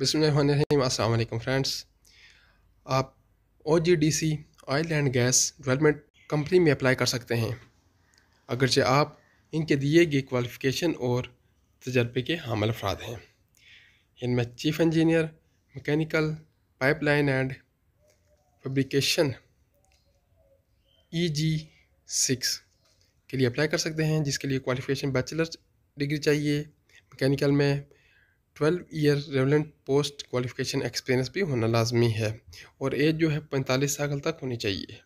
अस्सलाम फ्रेंड्स आप O G D C oil and gas development company में apply कर सकते हैं अगरचे आप इनके दिए गए क्वालिफ़िकेशन और तजर्बे के हामिल अफराद हैं इनमें chief engineer mechanical pipeline and fabrication E G six के लिए अप्लाई कर सकते हैं जिसके लिए क्वालिफ़िकेशन बैचलर डिग्री चाहिए मैकेनिकल में twelve year relevant post qualification experience भी होना लाजमी है और एज जो है पैंतालीस साल तक होनी चाहिए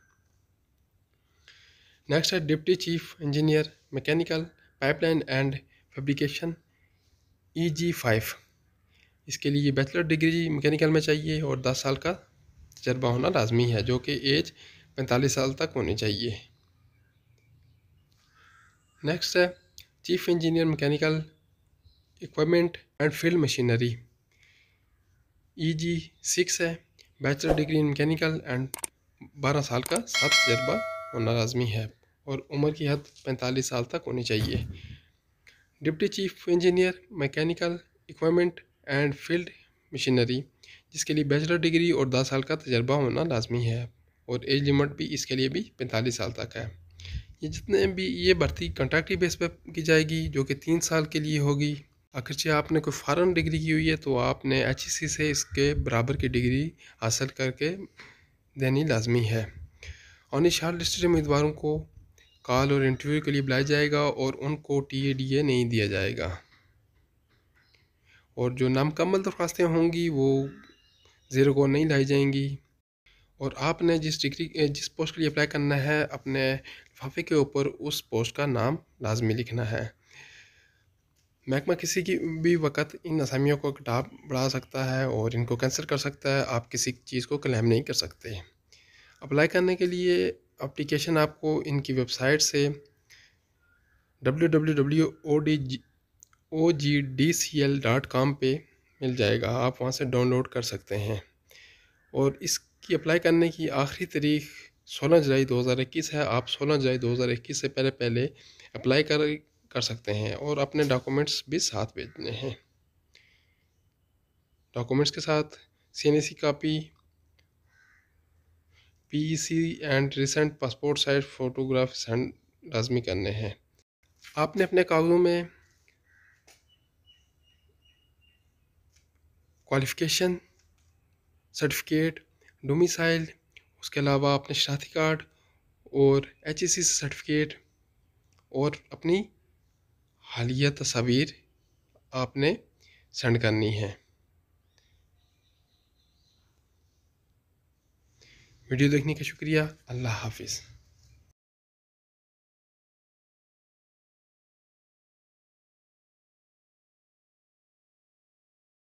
नेक्स्ट है deputy chief engineer mechanical pipeline and fabrication E G five इसके लिए बैचलर डिग्री मैकेनिकल में चाहिए और दस साल का तजर्बा होना लाजमी है जो कि एज पैंतालीस साल तक होनी चाहिए नेक्स्ट है chief engineer mechanical equipment and field machinery E G six है bachelor degree in mechanical and बारह साल का सात तजर्बा होना लाजमी है और उम्र की हद पैंतालीस साल तक होनी चाहिए deputy chief engineer mechanical equipment and field machinery जिसके लिए बैचलर डिग्री और दस साल का तजर्बा होना लाजमी है और एज लिमिट भी इसके लिए भी पैंतालीस साल तक है ये जितने भी ये भर्ती कंट्रैक्टी बेस पर की जाएगी जो कि तीन साल के लिए होगी अगरचे आपने कोई फ़ारन डिग्री की हुई है तो आपने एच से इसके बराबर की डिग्री हासिल करके देनी लाजमी है और शार्ट लिस्ट उम्मीदवारों को कॉल और इंटरव्यू के लिए बुलाया जाएगा और उनको टी ए डी ए नहीं दिया जाएगा और जो नामकम्मल दरख्वास्तें होंगी वो ज़ीरो को नहीं लाई जाएंगी और आपने जिस डिग्री जिस पोस्ट के लिए अप्लाई करना है अपने लिफाफे के ऊपर उस पोस्ट का नाम लाजमी लिखना है महकमा किसी की भी वक्त इन असामियों को घटा बढ़ा सकता है और इनको कैंसिल कर सकता है आप किसी चीज़ को क्लेम नहीं कर सकते अप्लाई करने के लिए अप्लीकेशन आपको इनकी वेबसाइट से W W W O D O G D C L dot com पर मिल जाएगा आप वहाँ से डाउनलोड कर सकते हैं और इसकी अप्लाई करने की आखिरी तारीख 16 जुलाई 2021 है आप 16 जुलाई 2021 से पहले पहले अप्लाई कर कर सकते हैं और अपने डॉक्यूमेंट्स भी साथ भेजने हैं डॉक्यूमेंट्स के साथ C copy C and recent passport size photograph send लाजमी करने हैं आपने अपने कागज़ों में क्वालिफ़िकेशन सर्टिफिकेट डोमिसाइल उसके अलावा अपने शनाती कार्ड और एच ई सी सर्टिफिकेट और अपनी हालिया तस्वीर आपने सेंड करनी है वीडियो देखने का शुक्रिया अल्लाह हाफिज़